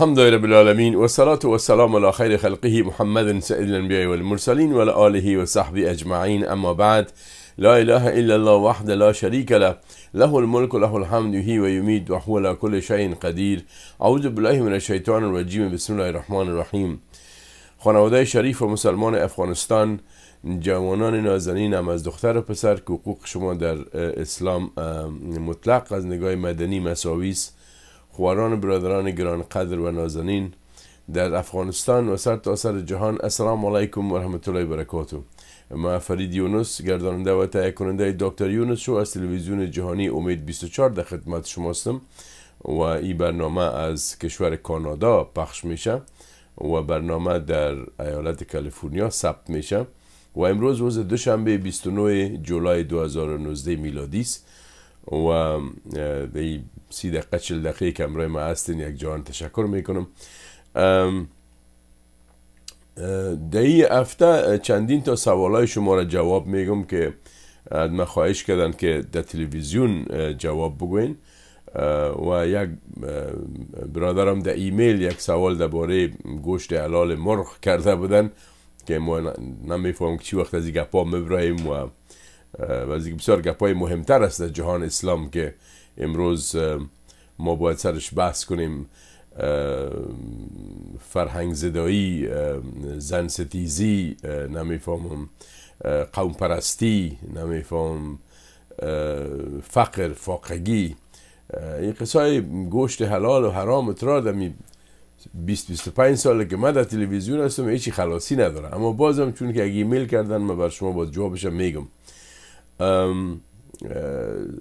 الحمد لله رب العالمين والصلاة والسلام على خير خلقه محمد سيد الأنبياء والمرسلين وعلى آله وصحبه أجمعين أما بعد لا إله إلا الله وحده لا شريك له له الملك له الحمد يحيي ويميت وهو على كل شيء قدير أعوذ بالله من الشيطان الرجيم بسم الله الرحمن الرحيم خانواده شریف و مسلمان افغانستان جوانان نازنین هم از دختر و پسر که حقوق شما در اه، اسلام اه، مطلق از نگاه مدنی مساویست خواران برادران گران قدر و نازنین در افغانستان و سر تا سر جهان السلام علیکم و رحمت الله برکاته ما فرید یونس گرداننده و تهیه کننده دکتر یونس شو از تلویزیون جهانی امید 24 در خدمت شماستم و این برنامه از کشور کانادا پخش میشه و برنامه در ایالت کالیفرنیا ثبت میشه و امروز روز دوشنبه 29 جولای 2019 میلادی است و دی سی دقیقه چل دقیقه که امروی ما هستین یک جان تشکر میکنم دی هفته چندین تا های شما را جواب میگم که ما خواهش کردن که در تلویزیون جواب بگوین و یک برادرم در ایمیل یک سوال درباره گوشت حلال مرغ کرده بودن که ما که چی وقت از این گپا و و که بسیار گپای مهمتر است در جهان اسلام که امروز ما باید سرش بحث کنیم فرهنگ زدایی زن ستیزی نمیفهمم قوم پرستی فقر فاقگی این قصه گوشت حلال و حرام اترا بیست 20 25 ساله که من در تلویزیون هستم هیچی خلاصی نداره اما بازم چون که اگه ایمیل کردن من بر شما باز جوابشم میگم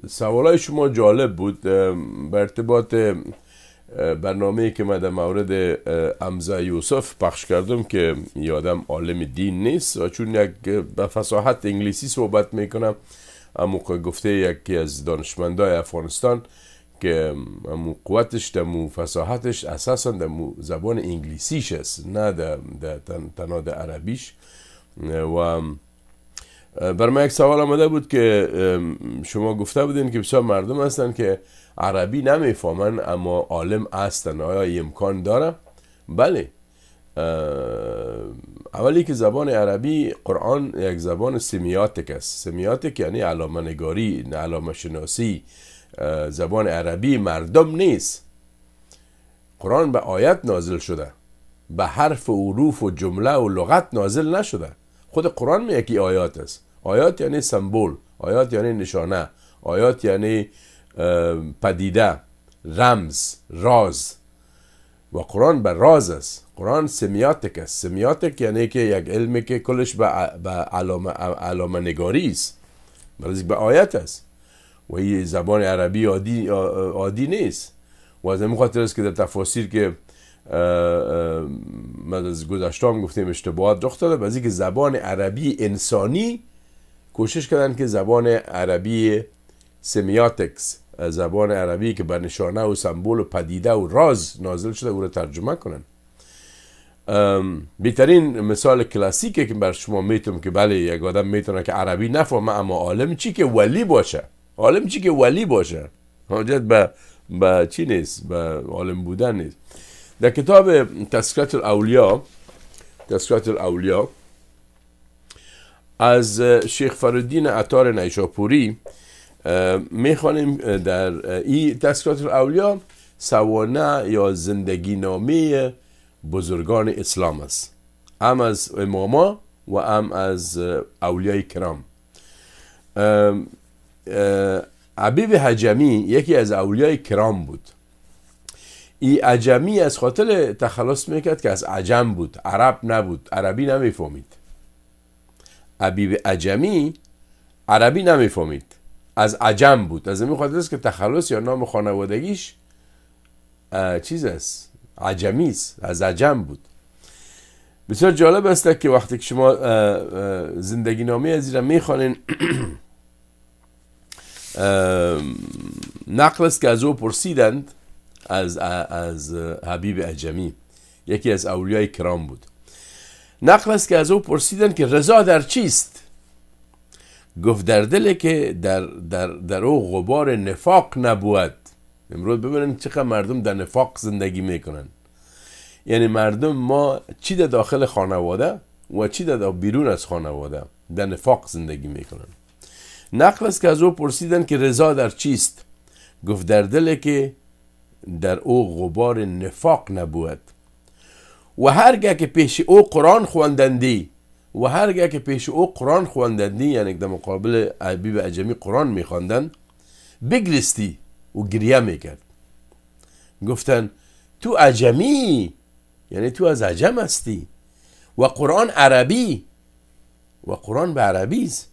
سوالای شما جالب بود به ارتباط برنامه که من در مورد امزه یوسف پخش کردم که یادم عالم دین نیست و چون یک به فساحت انگلیسی صحبت میکنم اما گفته یکی از دانشمندای افغانستان که امو قوتش دمو فصاحتش اساسا در زبان انگلیسیش است نه در تنها در عربیش و بر من یک سوال آمده بود که شما گفته بودین که بسیار مردم هستن که عربی نمیفهمن اما عالم هستن آیا امکان داره؟ بله اولی که زبان عربی قرآن یک زبان سمیاتک است سمیاتک یعنی علامه نگاری علامه شناسی زبان عربی مردم نیست قرآن به آیت نازل شده به حرف و عروف و جمله و لغت نازل نشده خود قرآن می یکی آیات است آیات یعنی سمبول آیات یعنی نشانه آیات یعنی پدیده رمز راز و قرآن به راز است قرآن سمیاتک است سمیاتک یعنی که یک علمی که کلش به علامه, نگاری است به آیت است و این زبان عربی عادی, عادی نیست و از این خاطر است که در تفاصیل که من از گذشته هم گفتیم اشتباهات رخ داده از اینکه زبان عربی انسانی کوشش کردن که زبان عربی سمیاتکس زبان عربی که به نشانه و سمبول و پدیده و راز نازل شده او را ترجمه کنن بهترین مثال کلاسیکه که بر شما میتونم که بله یک آدم میتونه که عربی نفهمه اما عالم چی که ولی باشه عالم چی که ولی باشه حاجت به به چی نیست به عالم بودن نیست در کتاب تسکرت الاولیا تسکرت الاولیا از شیخ فرودین عطار نیشاپوری میخوانیم در این تسکرات الاولیا سوانه یا زندگی نامه بزرگان اسلام است ام از اماما و هم از اولیای کرام عبیب حجمی یکی از اولیای کرام بود ای عجمی از خاطر تخلص میکرد که از عجم بود عرب نبود عربی نمیفهمید عبیب عجمی عربی نمیفهمید از عجم بود از این خاطر است که تخلص یا نام خانوادگیش چیز است عجمی است از عجم بود بسیار جالب است که وقتی که شما زندگی نامه از را میخوانین نقل است که از او پرسیدند از, از حبیب عجمی یکی از اولیای کرام بود نقل است که از او پرسیدن که رضا در چیست گفت در دل که در, در, در او غبار نفاق نبود امروز ببینن چقدر مردم در نفاق زندگی میکنن یعنی مردم ما چی در داخل خانواده و چی در بیرون از خانواده در نفاق زندگی میکنن نقل است که از او پرسیدن که رضا در چیست گفت در دل که در او غبار نفاق نبود و هرگه که پیش او قرآن خواندندی و هرگه که پیش او قرآن خواندندی یعنی در مقابل عبیب عجمی قرآن میخواندن بگریستی و گریه میکرد گفتن تو عجمی یعنی تو از عجم هستی و قرآن عربی و قرآن به عربی است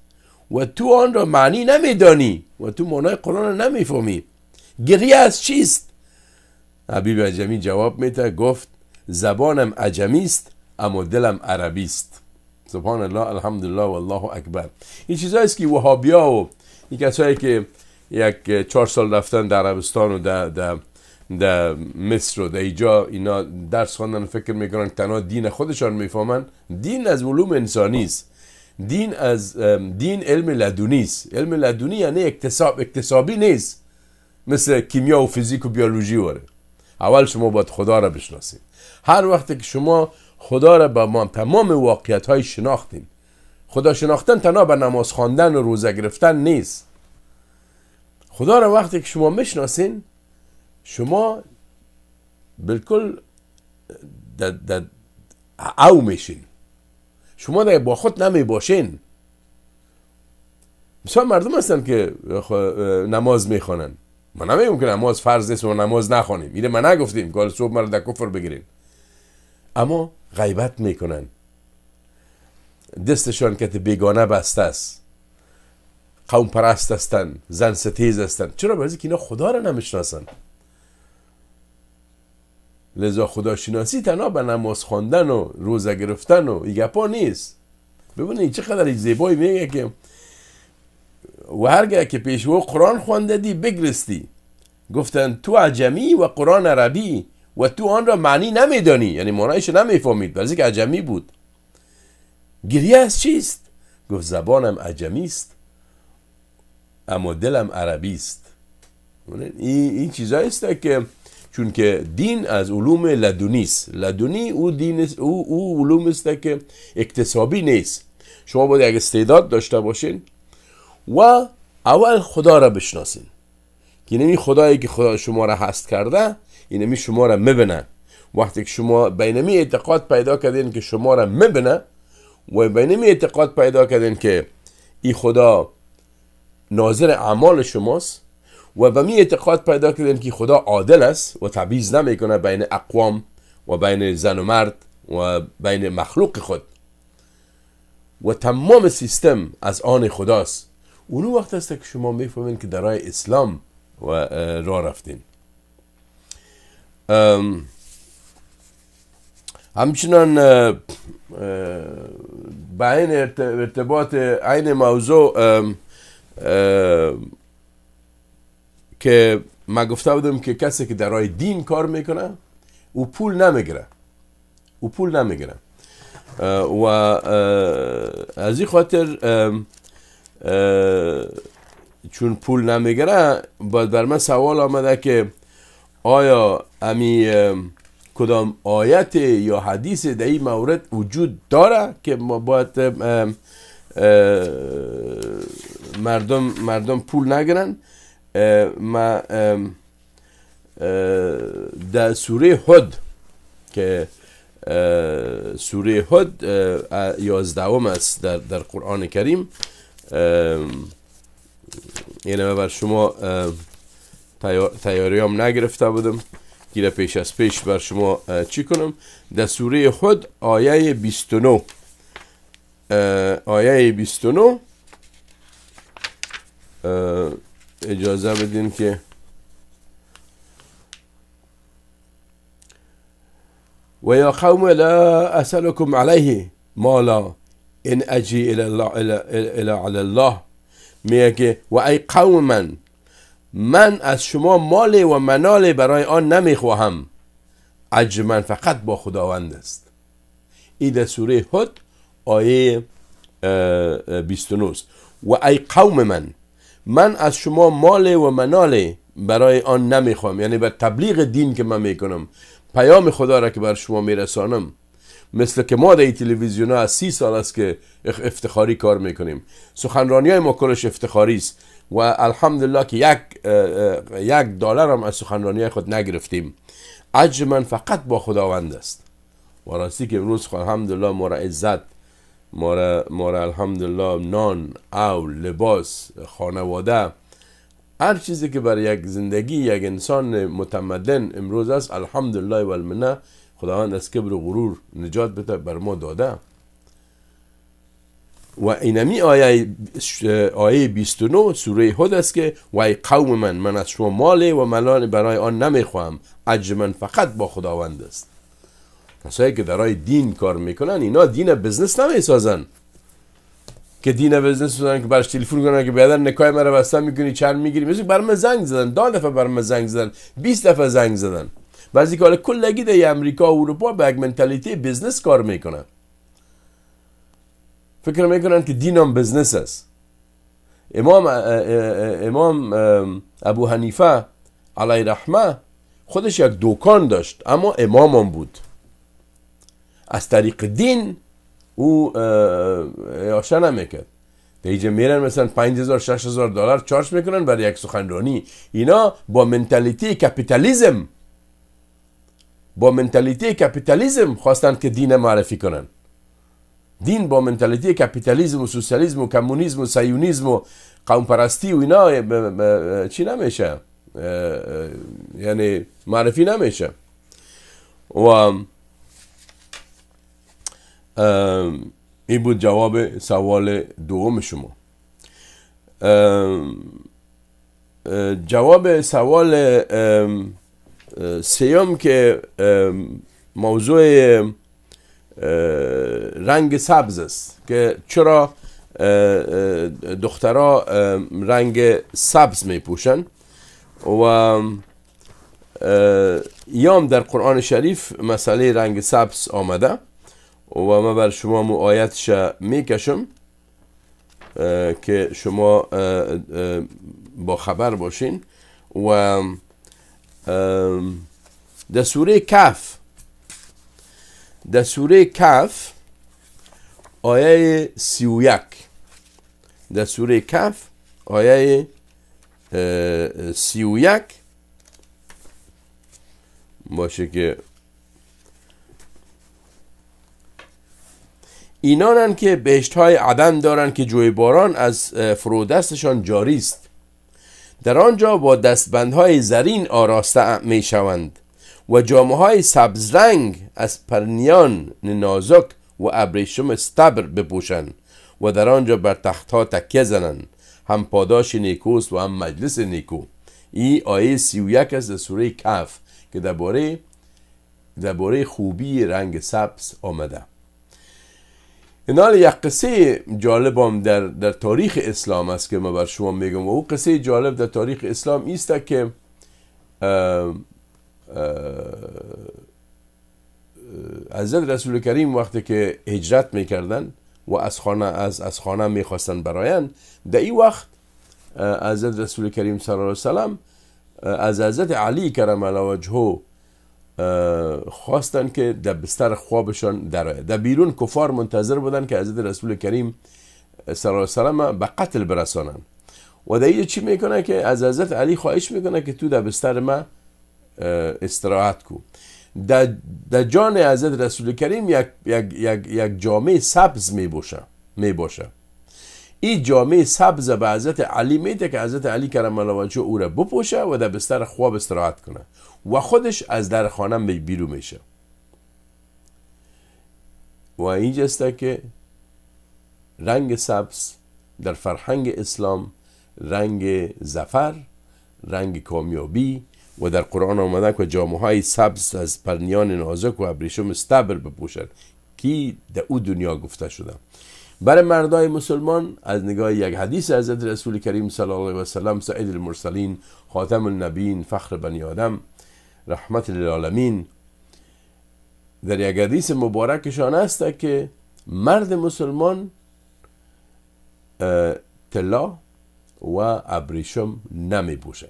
و تو آن را معنی نمیدانی و تو معنای قرآن را نمیفهمی گریه از چیست حبیب عجمی جواب میده گفت زبانم عجمی است اما دلم عربی است سبحان الله الحمدلله والله الله اکبر این است که وهابیا و این کسایی که یک چهار سال رفتن در عربستان و در, در, در مصر و در ایجا اینا درس خواندن فکر میکنن تنها دین خودشان میفهمن دین از علوم انسانی است دین از دین علم لدونی است علم لدونی یعنی اکتساب اکتسابی نیست مثل کیمیا و فیزیک و بیولوژی وره اول شما باید خدا را بشناسید هر وقت که شما خدا را به ما تمام واقعیت های شناختیم خدا شناختن تنها به نماز خواندن و روزه گرفتن نیست خدا را وقتی که شما میشناسین شما بالکل او میشین شما در با خود نمی باشین مردم هستن که نماز میخوانند ما نمیگم که نماز فرض نیست و نماز نخونیم اینه من نگفتیم که صبح مرا در کفر بگیرین اما غیبت میکنن دستشان که بیگانه بسته است قوم پرست هستن زن ستیز هستن چرا برای که اینا خدا را نمیشناسن لذا شناسی تنها به نماز خواندن و روزه گرفتن و ایگپا نیست ببینید چقدر زیبایی میگه که و هرگه که پیشو قرآن خوانده دی بگرستی گفتن تو عجمی و قرآن عربی و تو آن را معنی نمیدانی یعنی ایش نمیفهمید برای که عجمی بود گریه از چیست گفت زبانم عجمی است اما دلم عربی است یعنی این چیزای چیزایی است که چون که دین از علوم لدونی است لدونی او دین او, او علوم است که اکتسابی نیست شما باید اگه استعداد داشته باشین و اول خدا را بشناسین یعنی که نمی خدایی که خدا شما را هست کرده اینمی شما را مبنه وقتی که شما بینمی اعتقاد پیدا کردین که شما را مبنه و بینمی اعتقاد پیدا کردین که ای خدا ناظر اعمال شماست و به می اعتقاد پیدا کردین که خدا عادل است و تبعیض نمیکنه بین اقوام و بین زن و مرد و بین مخلوق خود و تمام سیستم از آن خداست اونو وقت است که شما میفهمین که در اسلام و را رفتین همچنان به این ارتباط عین موضوع که ما گفته بودم که کسی که در دین کار میکنه او پول نمیگره او پول نمیگره و از این خاطر چون پول نمیگره باید بر من سوال آمده که آیا امی کدام آیت یا حدیث در این مورد وجود داره که ما باید مردم مردم پول نگرن ما در سوره هد که سوره هد یازدهم است در, در قرآن کریم یعنی بر شما تیاری هم نگرفته بودم گیره پیش از پیش بر شما چی کنم در سوره خود آیه 29 آیه 29 اجازه بدین که و یا قوم لا اسلکم علیه مالا ان اجی الی الله الی, که الله میگه و ای قوم من من از شما مال و منالی برای آن نمیخواهم اجر من فقط با خداوند است این در سوره حد آیه 29 و ای قوم من من از شما مال و منال برای آن نمیخوام یعنی به تبلیغ دین که من میکنم پیام خدا را که بر شما میرسانم مثل که ما در این تلویزیون ها از سی سال است که افتخاری کار میکنیم سخنرانی های ما کلش افتخاری است و الحمدلله که یک یک دلار هم از سخنرانی خود نگرفتیم عجب من فقط با خداوند است و راستی که امروز الحمدلله ما را عزت ما را, الحمدلله نان او لباس خانواده هر چیزی که برای یک زندگی یک انسان متمدن امروز است الحمدلله و المنه خداوند از کبر و غرور نجات بده بر ما داده و اینمی آیه آیه 29 سوره هود است که وای قوم من من از شما ماله و ملان برای آن نمیخوام عجب من فقط با خداوند است کسایی که درای دین کار میکنن اینا دین بزنس نمیسازن که دین بزنس سازن که برش تلفن کنن که بیادر نکای مرا بستن میکنی چند میگیری مثل بر من زنگ زدن دو دفعه بر من زنگ زدن 20 دفعه زنگ زدن بعضی کار کلگی در امریکا و اروپا به یک منتالیتی بزنس کار میکنن فکر میکنن که دینم بزنس است امام امام ابو حنیفه علی رحمه خودش یک دوکان داشت اما هم بود از طریق دین او اعاشه نمیکرد اینجا میرن مثلا 5000 هزار دلار چارج میکنن برای یک سخنرانی اینا با منتالیتی کپیتالیزم با منتالیتی کپیتالیزم خواستن که دینه معرفی کنن دین با منتالیتی کپیتالیزم و سوسیالیزم و کمونیسم و سیونیزم و قومپرستی و اینا چی نمیشه یعنی معرفی نمیشه و این بود جواب سوال دوم شما جواب سوال سیوم که موضوع رنگ سبز است که چرا دخترها رنگ سبز می پوشن و یام در قرآن شریف مسئله رنگ سبز آمده و ما بر شما مو آیتش میکشم که شما با خبر باشین و در سوره کف در سوره کف آیه سی و یک سوره کف آیه سی و باشه که اینانن که بهشت های عدن دارند که جوی باران از فرودستشان جاری است در آنجا با دستبندهای زرین آراسته می شوند و جامعه های سبز رنگ از پرنیان نازک و ابریشم استبر بپوشند و در آنجا بر تختها تکیه زنند هم پاداش نیکوست و هم مجلس نیکو ای آیه و است در سوره کف که درباره درباره خوبی رنگ سبز آمده اینال یک قصه جالبم در, در تاریخ اسلام است که ما بر شما میگم و او قصه جالب در تاریخ اسلام است که حضرت رسول کریم وقتی که هجرت میکردن و از خانه از از خانه میخواستن براین در این وقت حضرت رسول کریم صلی الله علیه و سلم از حضرت علی کرم الله وجهه خواستن که در بستر خوابشان در در بیرون کفار منتظر بودن که حضرت رسول کریم صلی الله و به قتل برسانند و در چی میکنه که از حضرت علی خواهش میکنه که تو در بستر ما استراحت کو در, جان حضرت رسول کریم یک, یک, یک, یک جامعه سبز میباشه باشه این جامعه سبز به حضرت علی میده که حضرت علی کرم الله وجهه او را بپوشه و در بستر خواب استراحت کنه و خودش از در خانم بیرون میشه و اینجاست که رنگ سبز در فرهنگ اسلام رنگ زفر رنگ کامیابی و در قرآن آمده که جامعه های سبز از پرنیان نازک و ابریشم استبر بپوشند کی در او دنیا گفته شده برای مردای مسلمان از نگاه یک حدیث حضرت رسول کریم صلی الله علیه و سلم سعید المرسلین خاتم النبین فخر بنی آدم رحمت للعالمین در یک حدیث مبارکشان است که مرد مسلمان طلا و ابریشم نمی بوشه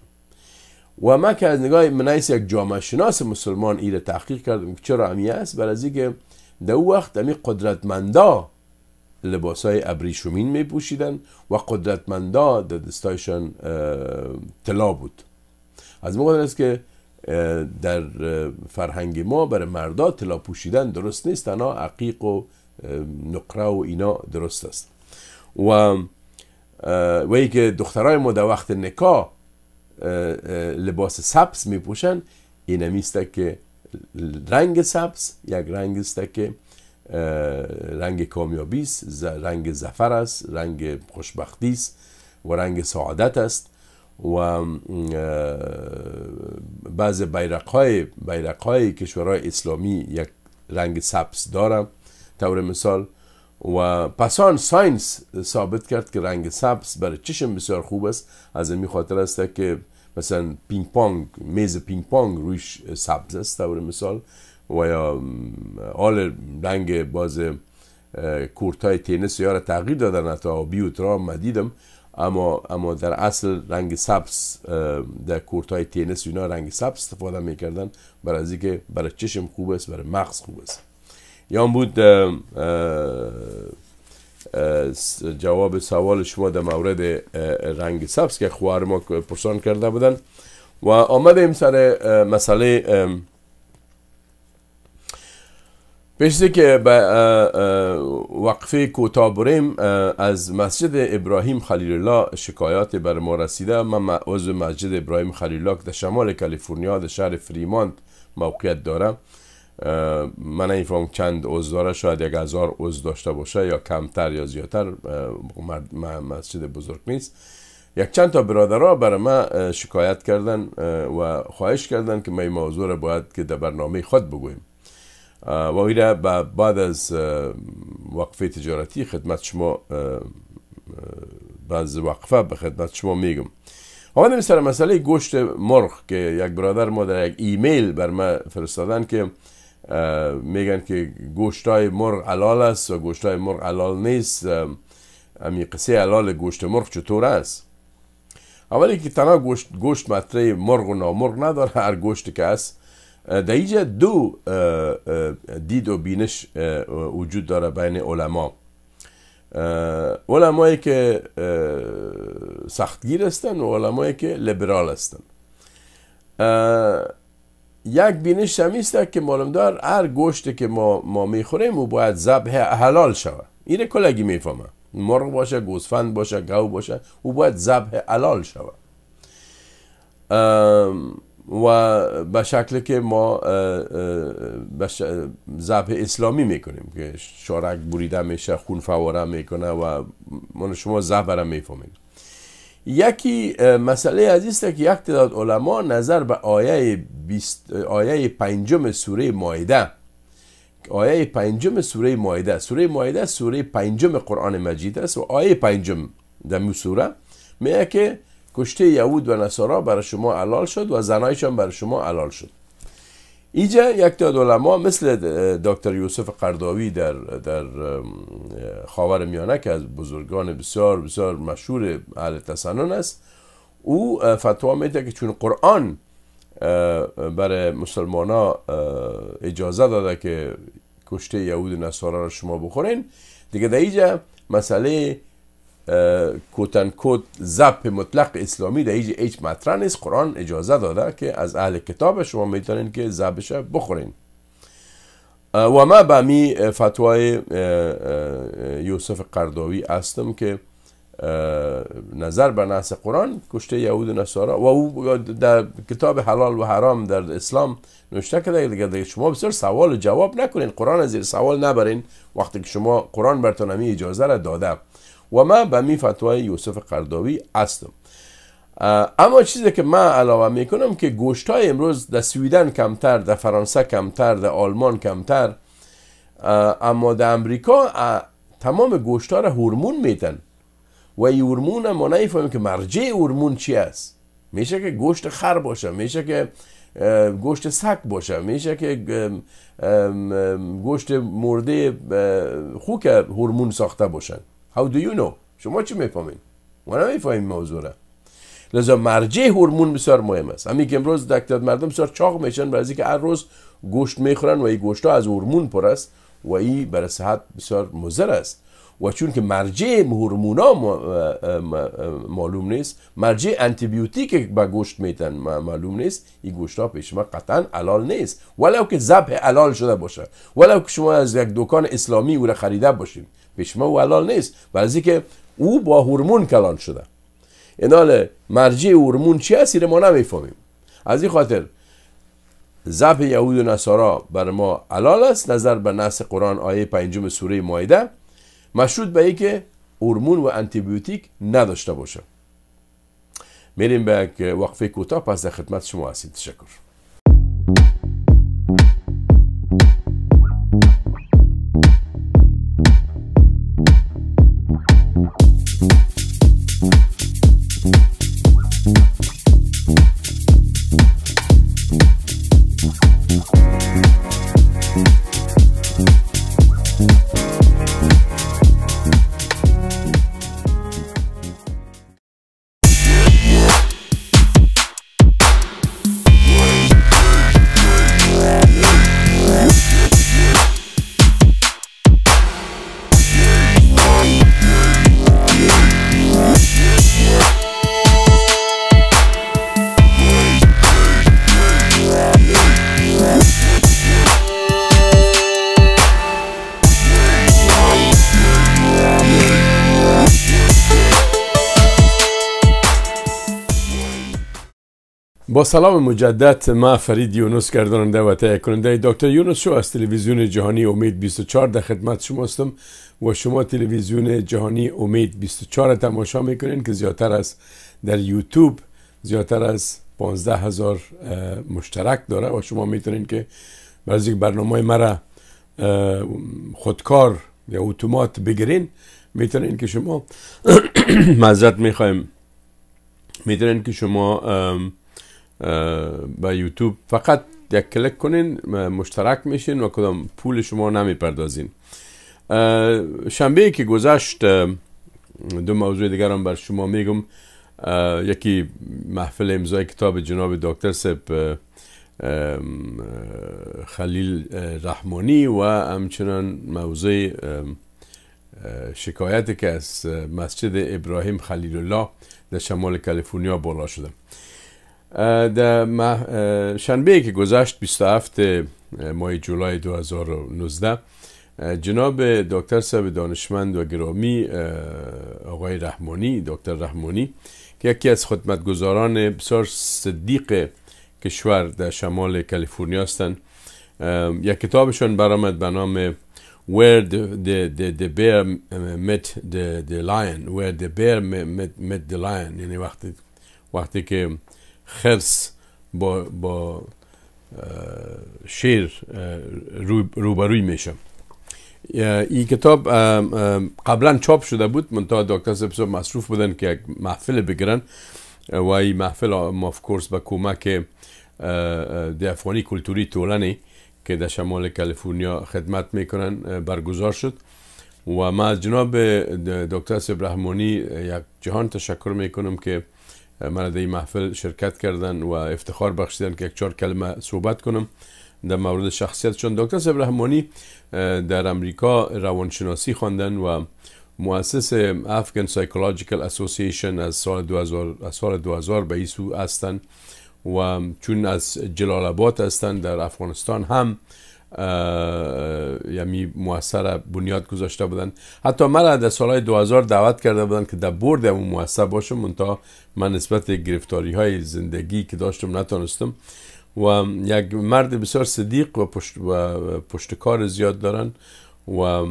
و ما که از نگاه منایس یک جامعه شناس مسلمان ایره تحقیق کردم که چرا همی است برای از که در او وقت امی قدرتمندا لباس های ابریشمین می پوشیدن و قدرتمندا در دستایشان طلا بود از موقع است که در فرهنگ ما برای مردا طلا پوشیدن درست نیست تنها عقیق و نقره و اینا درست است و و که دخترای ما در وقت نکاح لباس سبز می پوشن این میسته که رنگ سبز یک رنگ است که رنگ کامیابی است رنگ ظفر است رنگ خوشبختی است و رنگ سعادت است و بعض بیرق های, کشورهای اسلامی یک رنگ سبز دارم طور مثال و پسان ساینس ثابت کرد که رنگ سبز برای چشم بسیار خوب است از این خاطر است که مثلا پینگ پانگ میز پینگ پانگ رویش سبز است طور مثال و یا آل رنگ باز کورت های تینس یا را تغییر دادن حتی آبی و اما اما در اصل رنگ سبز در کورت های تنیس اینا رنگ سبز استفاده میکردن برای از اینکه برای چشم خوب است برای مغز خوب است یا یعنی بود جواب سوال شما در مورد رنگ سبز که خوار ما پرسان کرده بودن و آمدیم سر مسئله پیشتی که به وقفه کوتا از مسجد ابراهیم خلیل الله شکایات بر ما رسیده من عضو مسجد ابراهیم خلیل الله که در شمال کالیفرنیا در شهر فریمانت موقعیت دارم من این چند عضو داره شاید یک هزار عضو داشته باشه یا کمتر یا زیادتر مسجد بزرگ نیست یک چند تا برادرها بر ما شکایت کردن و خواهش کردن که ما این موضوع را باید که در برنامه خود بگویم و ایره بعد از وقفه تجارتی خدمت شما بعض وقفه به خدمت شما میگم آمدیم سر مسئله گوشت مرغ که یک برادر ما در یک ایمیل بر ما فرستادن که میگن که گوشت های مرغ علال است و گوشت های مرغ علال نیست امی قصه علال گوشت مرغ چطور است اولی که تنها گوشت, گوشت مطره مرغ و نامرغ نداره هر گوشت که است در اینجا دو دید و بینش وجود داره بین علما علمایی که سختگیر هستن و علمایی که لیبرال هستن یک بینش شمیسته که دار هر گوشتی که ما, ما میخوریم او باید زبه حلال شوه اینه کلگی میفهمه مرغ باشه گوسفند باشه گاو باشه او باید زبه حلال شوه و به شکل که ما ضبط اسلامی میکنیم که شارک بریده میشه خون فواره میکنه و من شما ضبه را میفهمید یکی مسئله عزیز که یک تعداد علما نظر به آیه, پنجم سوره مایده آیه پنجم سوره مایده سوره مایده سوره پنجم قرآن مجید است و آیه پنجم در سوره میگه که کشته یهود و نصارا برای شما علال شد و زنایشان برای شما علال شد اینجا یک تعداد علما مثل دکتر یوسف قرداوی در در خاور میانه که از بزرگان بسیار بسیار مشهور اهل تسنن است او فتوا میده که چون قرآن برای مسلمان ها اجازه داده که کشته یهود و نصارا را شما بخورین دیگه در اینجا مسئله کوتن کوت زب مطلق اسلامی در هیچ ایج مطرح نیست قرآن اجازه داده که از اهل کتاب شما میتونین که زبش بخورین و ما به می فتوای یوسف قرداوی استم که نظر به نحس قرآن کشته یهود و نصارا و او در کتاب حلال و حرام در اسلام نوشته دیگه شما بسیار سوال جواب نکنین قرآن زیر سوال نبرین وقتی که شما قرآن برتون اجازه را داده و من به می فتوای یوسف قرداوی هستم اما چیزی که من علاوه میکنم که گوشت های امروز در سویدن کمتر در فرانسه کمتر در آلمان کمتر اما در امریکا تمام گوشت ها را هورمون میدن و این هورمون ما نیفهمیم که مرجع هورمون چی است میشه که گوشت خر باشه میشه که گوشت سگ باشه میشه که گوشت مرده خوک هورمون ساخته باشن How do you know شما چی میفهمین ما نمیفهمیم موضوع را لذا مرجع هورمون بسیار مهم است همین که امروز دکتر مردم بسیار چاق میشن برای اینکه هر روز گوشت میخورن و این گوشت ها از هورمون پر است و این برای صحت بسیار مضر است و چون که مرجع هورمونا معلوم نیست مرجع انتیبیوتی که به گوشت میتن معلوم نیست این گوشت ها پیش ما قطعا علال نیست ولو که ذبح علال شده باشه ولو که شما از یک دکان اسلامی او را خریده باشیم، پیش ما او حلال نیست برای که او با هورمون کلان شده اینال مرجع هورمون چی هست ما نمیفهمیم از این خاطر ذبح یهود و نصارا بر ما علال است نظر به نص قرآن آیه پنجم سوره مایده مشروط به اینکه هورمون و انتیبیوتیک نداشته باشه میریم به وقفه کوتاه پس در خدمت شما هستیم تشکر سلام مجدد ما فرید یونس گرداننده و تهیه کننده دکتر یونس شو از تلویزیون جهانی امید 24 در خدمت شما هستم و شما تلویزیون جهانی امید 24 تماشا میکنین که زیادتر از در یوتیوب زیادتر از 15 هزار مشترک داره و شما میتونین که یک برنامه مرا خودکار یا اتومات بگیرین میتونین که شما معذرت میخوایم میتونین که شما به یوتیوب فقط یک کلک کنین مشترک میشین و کدام پول شما نمیپردازین شنبه که گذشت دو موضوع دیگر هم بر شما میگم یکی محفل امضای کتاب جناب دکتر سب خلیل رحمانی و همچنان موضوع شکایت که از مسجد ابراهیم خلیل الله در شمال کالیفرنیا بالا شده در شنبه که گذشت 27 ماه جولای 2019 جناب دکتر صاحب دانشمند و گرامی آقای رحمانی دکتر رحمانی که یکی از خدمتگزاران بسیار صدیق کشور در شمال کالیفرنیا هستند یک کتابشون برامد به نام Where the, the, the, the bear met the, the lion Where the bear met, met the lion یعنی وقتی, وقتی که خرس با, با شیر روبروی میشه این کتاب قبلا چاپ شده بود منتها دکتر سبسو مصروف بودن که یک محفل بگیرن و این محفل ماف کورس به کمک دی افغانی کلتوری تولنی که در شمال کالیفرنیا خدمت میکنن برگزار شد و ما از جناب دکتر سبرحمانی یک جهان تشکر میکنم که من در این محفل شرکت کردن و افتخار بخشیدن که یک چهار کلمه صحبت کنم در مورد شخصیت چون دکتر صاحب رحمانی در امریکا روانشناسی خواندن و مؤسس افغان سایکولوژیکال اسوسییشن از سال 2000 از سال به ایسو هستند و چون از جلال آباد هستند در افغانستان هم یعنی موثر بنیاد گذاشته بودن حتی مرا در سالهای 2000 دعوت کرده بودن که در برد اون موثر باشم تا من نسبت گرفتاری های زندگی که داشتم نتونستم. و یک مرد بسیار صدیق و, پشت و پشتکار زیاد دارن و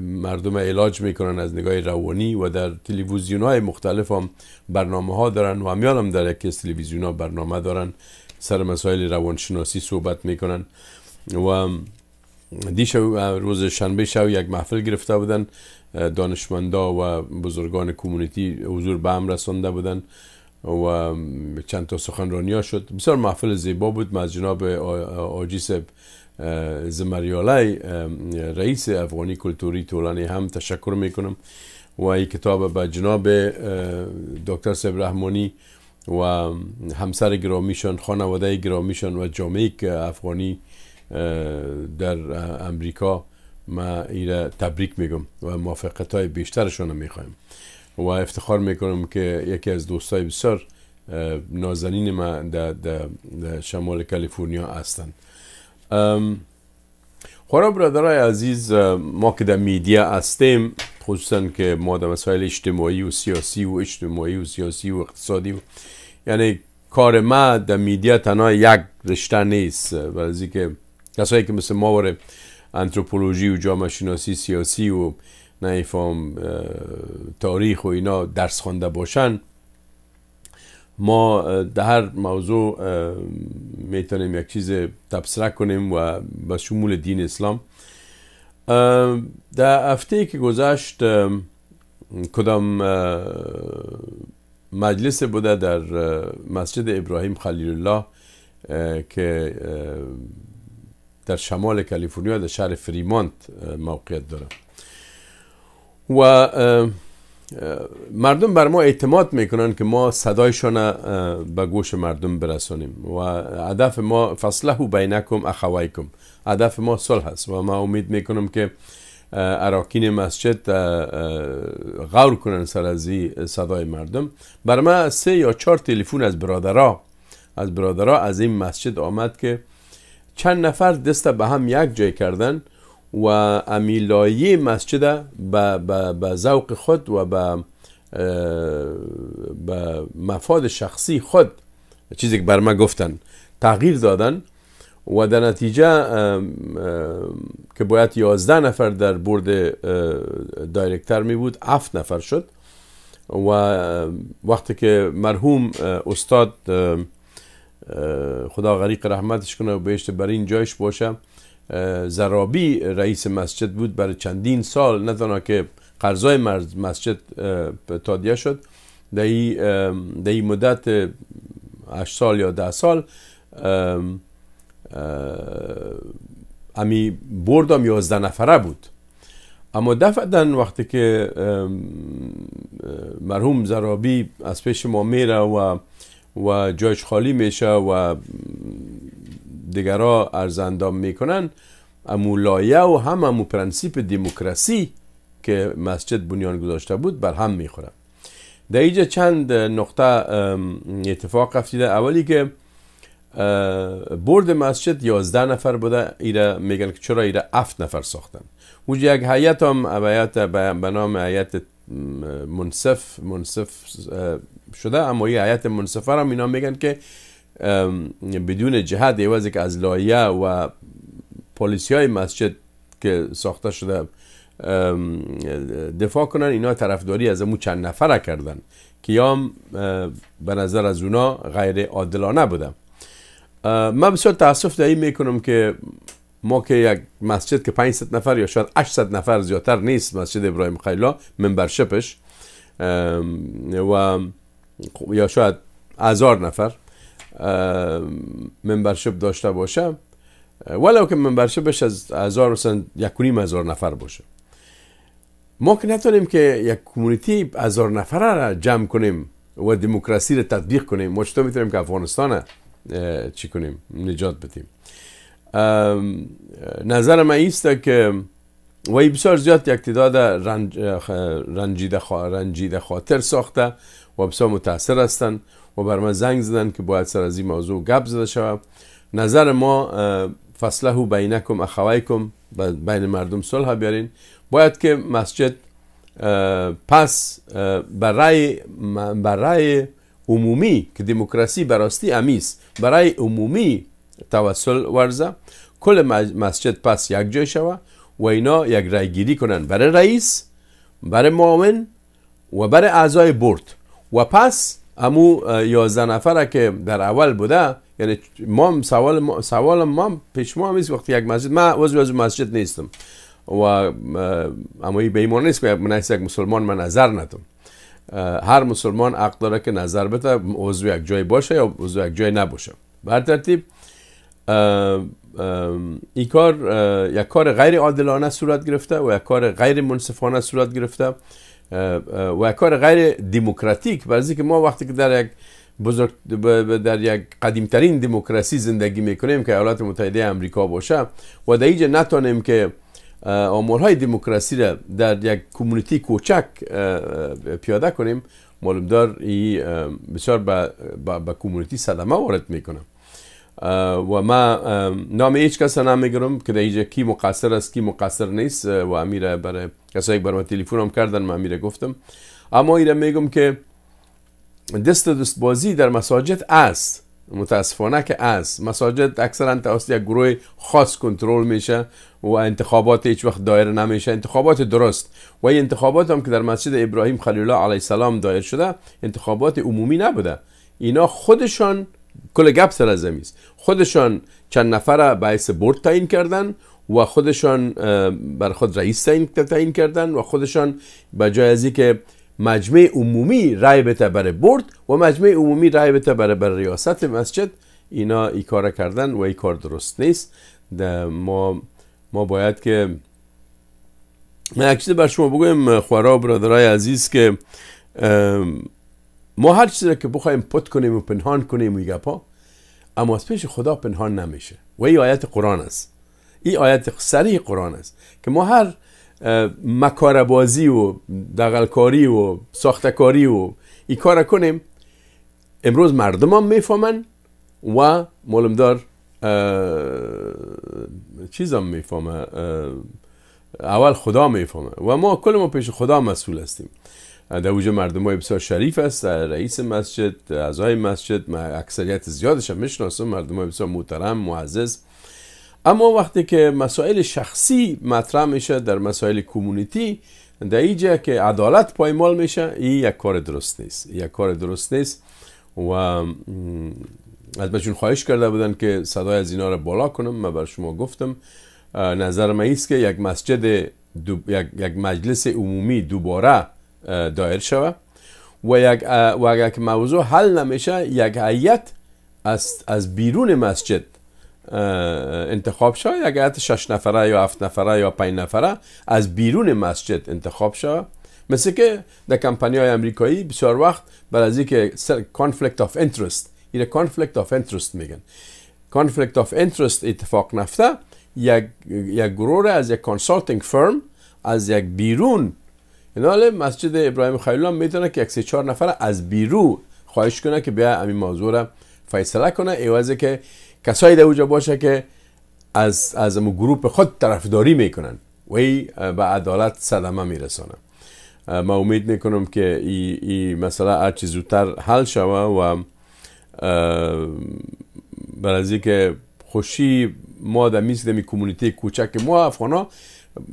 مردم علاج میکنن از نگاه روانی و در تلویزیون های مختلف هم برنامه ها دارن و همیان هم در یکی از تلویزیون ها برنامه دارن سر مسائل روانشناسی صحبت میکنن و دیشب روز شنبه شب یک محفل گرفته بودن دانشمندا و بزرگان کمیونیتی حضور به هم رسانده بودن و چند تا سخنرانی ها شد بسیار محفل زیبا بود از جناب آجی سب زمریالی رئیس افغانی کلتوری طولانی هم تشکر میکنم و این کتاب به جناب دکتر سب رحمانی و همسر گرامیشان خانواده گرامیشان و جامعه افغانی در امریکا ما ایره تبریک میگم و موافقت های بیشترشان رو میخوایم و افتخار میکنم که یکی از دوستای بسیار نازنین ما در, شمال کالیفرنیا هستند خورا برادرای عزیز ما که در میدیا هستیم خصوصا که ما در مسائل اجتماعی و سیاسی و اجتماعی و سیاسی و اقتصادی و یعنی کار ما در میدیا تنها یک رشته نیست ولی که کسایی که مثل ما باره انتروپولوژی و جامعه شناسی سیاسی و نایفام تاریخ و اینا درس خوانده باشن ما در هر موضوع میتونیم یک چیز تبصره کنیم و به شمول دین اسلام در هفته که گذشت کدام مجلس بوده در مسجد ابراهیم خلیل الله که در شمال کالیفرنیا در شهر فریمانت موقعیت داره و مردم بر ما اعتماد میکنن که ما صدایشان به گوش مردم برسانیم و هدف ما فصله و بینکم اخوایکم هدف ما صلح است و ما امید میکنم که عراقین مسجد غور کنن سر از صدای مردم بر ما سه یا چهار تلفن از برادرها از برادرها از این مسجد آمد که چند نفر دست به هم یک جای کردن و امیلایی مسجد به ذوق خود و به به مفاد شخصی خود چیزی که بر ما گفتن تغییر دادن و در نتیجه که باید 11 نفر در برد دایرکتر می بود 7 نفر شد و وقتی که مرحوم استاد خدا غریق رحمتش کنه و بهشت بر این جایش باشه زرابی رئیس مسجد بود برای چندین سال نه که قرضای مسجد تادیه شد در این مدت 8 سال یا ده سال امی بردم یازده نفره بود اما دفعتا وقتی که مرحوم زرابی از پیش ما میره و و جایش خالی میشه و دیگرا ارزندام میکنن امو لایه و هم امو پرنسیپ دموکراسی که مسجد بنیان گذاشته بود بر هم میخوره در اینجا چند نقطه اتفاق افتیده اولی که برد مسجد یازده نفر بوده ایره میگن که چرا ایره افت نفر ساختن اونجا یک حیط هم به نام منصف منصف شده اما این حیات منصفه هم اینا میگن که بدون جهت یوازی که از لایه و پلیسی های مسجد که ساخته شده دفاع کنن اینا طرفداری از امو چند نفره کردن که یا به نظر از اونا غیر عادلانه بودم من بسیار تاسف دهی میکنم که ما که یک مسجد که 500 نفر یا شاید 800 نفر زیادتر نیست مسجد ابراهیم خیلا منبرشپش و یا شاید هزار نفر ممبرشپ داشته باشه ولو که ممبرشپش از هزار مثلا یک هزار نفر باشه ما که نتونیم که یک کمونیتی هزار نفره را جمع کنیم و دموکراسی را تطبیق کنیم ما چطور میتونیم که افغانستان چی کنیم نجات بدیم نظر من ایسته که وی بسیار زیاد یک تعداد رنج، رنجیده خاطر ساخته و بسیار متاثر هستند و بر من زنگ زدن که باید سر از این موضوع گپ زده شود نظر ما فصله و بینکم اخوایکم بین مردم صلح بیارین باید که مسجد پس برای برای عمومی که دموکراسی براستی امیس برای عمومی توسل ورزه کل مسجد پس یک جای شوه و اینا یک رای گیری کنن برای رئیس برای معاون و برای اعضای برد و پس امو یازده نفره که در اول بوده یعنی ما سوال ما سوال ما پیش ما همیست وقتی یک مسجد من عضو از مسجد نیستم و اما این بیمار نیست که من یک مسلمان من نظر نتم هر مسلمان حق داره که نظر بده عضو یک جای باشه یا عضو یک جای نباشه بر ترتیب این کار یک کار غیر عادلانه صورت گرفته و یک کار غیر منصفانه صورت گرفته و کار غیر دموکراتیک برای که ما وقتی که در یک بزرگ در یک قدیمترین دموکراسی زندگی میکنیم که ایالات متحده امریکا باشه و در اینجا نتانیم که آمارهای دموکراسی را در یک کمونیتی کوچک پیاده کنیم معلوم دار ای بسیار به کمونیتی صدمه وارد میکنه و ما نام هیچ کس نمیگرم که اینجا کی مقصر است کی مقصر نیست و امیره برای کسایی که برام تلفن هم کردن من امیره گفتم اما ایره میگم که دست دست بازی در مساجد است متاسفانه که است مساجد اکثرا توسط یک گروه خاص کنترل میشه و انتخابات هیچ وقت دایر نمیشه انتخابات درست و این انتخابات هم که در مسجد ابراهیم خلیل الله علیه السلام دایر شده انتخابات عمومی نبوده اینا خودشان کل گپ سر از خودشان چند نفر باعث برد تعیین کردن و خودشان بر خود رئیس تعیین کردن و خودشان به جای از که مجمع عمومی رای بده بر برد و مجمع عمومی رای بده بر ریاست مسجد اینا ای کار کردن و ای کار درست نیست ما ما باید که من یک بر شما بگویم خورا برادرای عزیز که ما هر چیزی را که بخوایم پت کنیم و پنهان کنیم و گپا اما از پیش خدا پنهان نمیشه و این آیت قرآن است این آیت سریع قرآن است که ما هر مکاربازی و دغلکاری و ساختکاری و این کار کنیم امروز مردم هم میفهمن و مولمدار چیز هم میفهمه اول خدا میفهمه و ما کل ما پیش خدا مسئول هستیم در وجود مردم های بسیار شریف است رئیس مسجد اعضای مسجد اکثریت زیادش هم میشناسم مردم های بسیار محترم معزز اما وقتی که مسائل شخصی مطرح میشه در مسائل کمونیتی در اینجا که عدالت پایمال میشه این یک کار درست نیست یک کار درست نیست و از بچون خواهش کرده بودن که صدای از اینا رو بالا کنم من بر شما گفتم نظر من است که یک مسجد یک... یک مجلس عمومی دوباره دایر شوه و یک و اگر موضوع حل نمیشه یک هیئت از, از بیرون مسجد انتخاب شوه یک هیئت شش نفره یا هفت نفره یا پنج نفره از بیرون مسجد انتخاب شوه مثل که در کمپانی های امریکایی بسیار وقت بر از اینکه کانفلیکت آف انترست اینه کانفلیکت آف انترست میگن کانفلیکت آف انترست اتفاق نفته یک, یک گروه از یک کانسالتینگ فرم از یک بیرون نال مسجد ابراهیم خیلی هم میتونه که یک چهار نفر از بیرو خواهش کنه که بیا همین موضوع را فیصله کنه ایوازه که کسایی در اوجا باشه که از از گروپ خود طرفداری میکنن و ای به عدالت صدمه میرسانه ما امید میکنم که این ای مسئله هرچی زودتر حل شوه و برای که خوشی ما در میسید کمونیتی کوچک ما افغان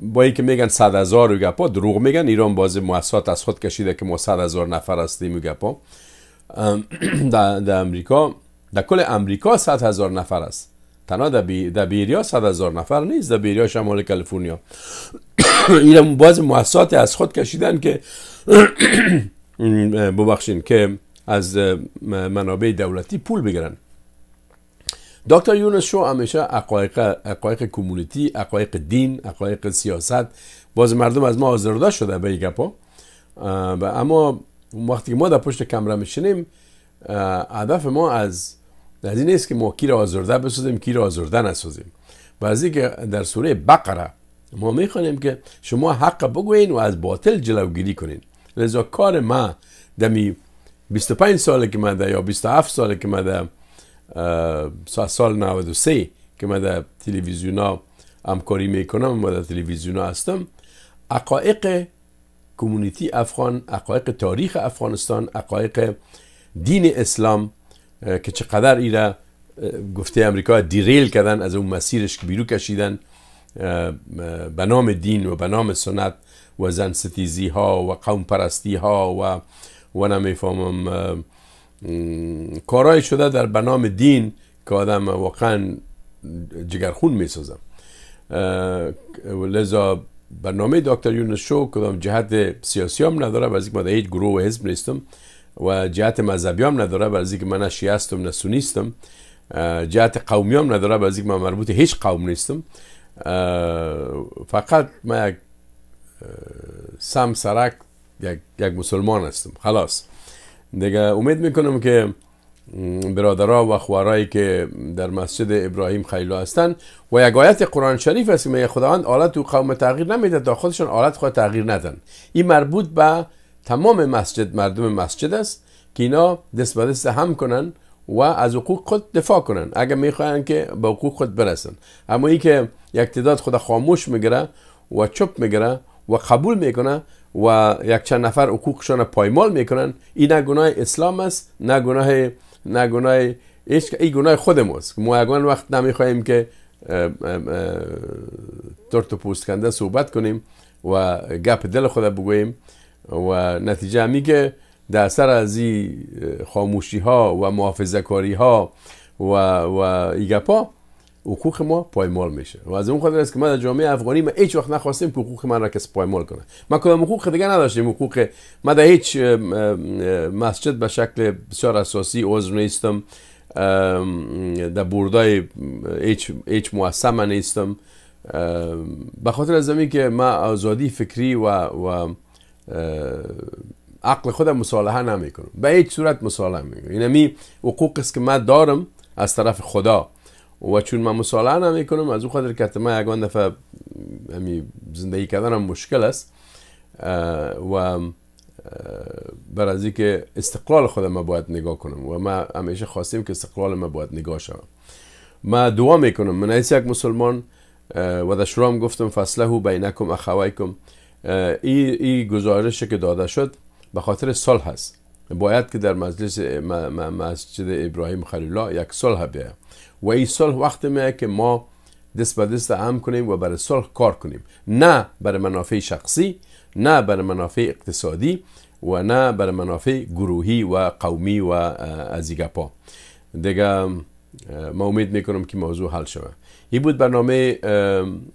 با اینکه میگن صد هزار گپا دروغ میگن ایران باز موسسات از خود کشیده که ما صد هزار نفر هستیم و گپا در, امریکا در کل امریکا صد هزار نفر است تنها در, بی، بیریا صد هزار نفر نیست در بیریا شمال کالیفرنیا ایران باز موسسات از خود کشیدن که ببخشین که از منابع دولتی پول بگرن دکتر یونس شو همیشه اقایق کمونیتی اقایق دین اقایق سیاست باز مردم از ما آزرده شده به گپا اما وقتی ما در پشت کمره میشینیم هدف ما از از این است که ما کی را آزرده بسازیم کی را آزرده نسازیم بعضی که در سوره بقره ما میخوانیم که شما حق بگوین و از باطل جلوگیری کنین لذا کار ما دمی 25 ساله که من یا 27 ساله که من سال 93 که من در ها همکاری میکنم و در ها هستم عقایق کمونیتی افغان عقایق تاریخ افغانستان عقایق دین اسلام که چقدر ایره گفته امریکا دیریل کردن از اون مسیرش که بیرو کشیدن به نام دین و به نام سنت و زن ها و قوم پرستی ها و و نمیفهمم کارای شده در بنام دین که آدم واقعا جگرخون میسازم لذا برنامه دکتر یونس شو کدام جهت سیاسی هم نداره و از در هیچ گروه و حزب نیستم و جهت مذهبی هم نداره و از من نه هستم نه جهت قومی هم نداره و از من مربوط هیچ قوم نیستم فقط من یک سم سرک یک, یک مسلمان هستم خلاص دیگه امید میکنم که برادرها و خوارایی که در مسجد ابراهیم خیلی هستن و یک آیت قرآن شریف است که خداوند آلت و قوم تغییر نمیده تا خودشان آلت خود تغییر ندن این مربوط به تمام مسجد مردم مسجد است که اینا دست به دست هم کنن و از حقوق خود دفاع کنن اگر میخواین که به حقوق خود برسن اما این که یک تعداد خود خاموش میگره و چپ میگره و قبول میکنه و یک چند نفر حقوقشان پایمال میکنن این نه گناه اسلام است نه گناه نه گناه این گناه خود ماست ما یگان وقت نمیخواهیم که ترت و پوست کنده صحبت کنیم و گپ دل خود بگوییم و نتیجه میگه که در سر از این خاموشی ها و محافظه کاری ها و, و ای حقوق ما پایمال میشه و از اون خاطر است که ما در جامعه افغانی ما هیچ وقت نخواستیم که حقوق ما را کس پایمال کنه ما کدام حقوق دیگه نداشتیم حقوق ما در هیچ مسجد به شکل بسیار اساسی عضو نیستم در بردای هیچ هیچ مؤسسه نیستم به خاطر از زمین که ما آزادی فکری و و عقل خودم مصالحه نمیکنم به هیچ صورت مصالحه نمیکنم. اینمی حقوقی حقوق است که من دارم از طرف خدا و چون من مصالحه نمیکنم از اون خاطر که من یگان دفعه همی زندگی کردنم مشکل است و برای که استقلال خودم باید نگاه کنم و ما همیشه خواستیم که استقلال ما باید نگاه شوم ما دعا میکنم من ایسی یک مسلمان و در شروع گفتم فصله بینکم اخوایکم این ای گزارش که داده شد به خاطر صلح هست باید که در مجلس مسجد ابراهیم خلیل یک صلح بیایم و این صلح وقت میه که ما دست به دست هم کنیم و برای صلح کار کنیم نه برای منافع شخصی نه برای منافع اقتصادی و نه برای منافع گروهی و قومی و از پا دیگه ما امید میکنم که موضوع حل شود این بود برنامه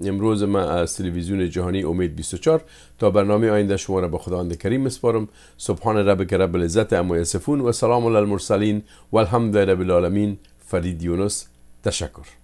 امروز ما از تلویزیون جهانی امید 24 تا برنامه آینده شما را به خداوند کریم مسپارم سبحان ربک رب العزت اما و سلام علی المرسلین و الحمد العالمین فرید یونس تشكر